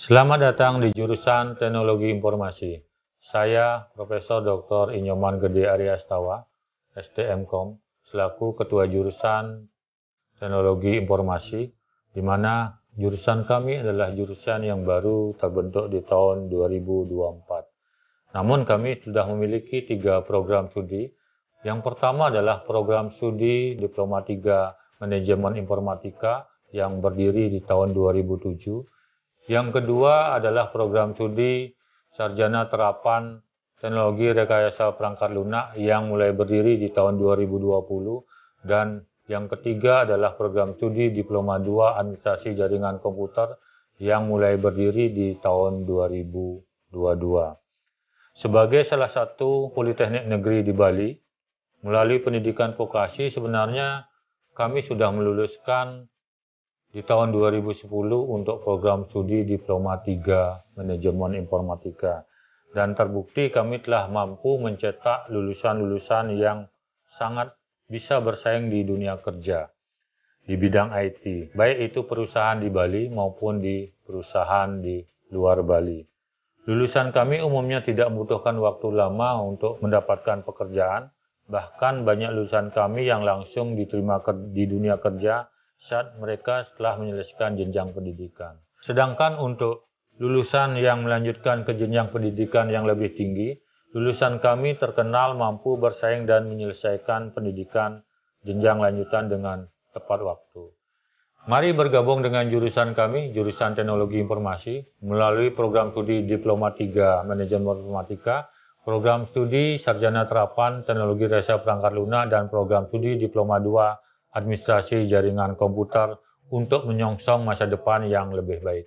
Selamat datang di jurusan Teknologi Informasi. Saya Profesor Dr. Inyoman Gede Arya STMKOM, selaku Ketua Jurusan Teknologi Informasi, di mana jurusan kami adalah jurusan yang baru terbentuk di tahun 2024. Namun kami sudah memiliki tiga program studi. Yang pertama adalah program studi Diploma 3 Manajemen Informatika yang berdiri di tahun 2007 yang kedua adalah program studi Sarjana Terapan Teknologi Rekayasa Perangkat Lunak yang mulai berdiri di tahun 2020 dan yang ketiga adalah program studi Diploma 2 Administrasi Jaringan Komputer yang mulai berdiri di tahun 2022. Sebagai salah satu politeknik negeri di Bali, melalui pendidikan vokasi sebenarnya kami sudah meluluskan di tahun 2010 untuk program studi Diploma 3 Manajemen Informatika. Dan terbukti kami telah mampu mencetak lulusan-lulusan yang sangat bisa bersaing di dunia kerja di bidang IT, baik itu perusahaan di Bali maupun di perusahaan di luar Bali. Lulusan kami umumnya tidak membutuhkan waktu lama untuk mendapatkan pekerjaan, bahkan banyak lulusan kami yang langsung diterima di dunia kerja saat mereka setelah menyelesaikan jenjang pendidikan. Sedangkan untuk lulusan yang melanjutkan ke jenjang pendidikan yang lebih tinggi, lulusan kami terkenal mampu bersaing dan menyelesaikan pendidikan jenjang lanjutan dengan tepat waktu. Mari bergabung dengan jurusan kami, jurusan Teknologi Informasi, melalui program studi Diploma 3 Manajemen Informatika, program studi Sarjana Terapan Teknologi Resa Perangkat Lunak, dan program studi Diploma 2 administrasi jaringan komputer untuk menyongsong masa depan yang lebih baik.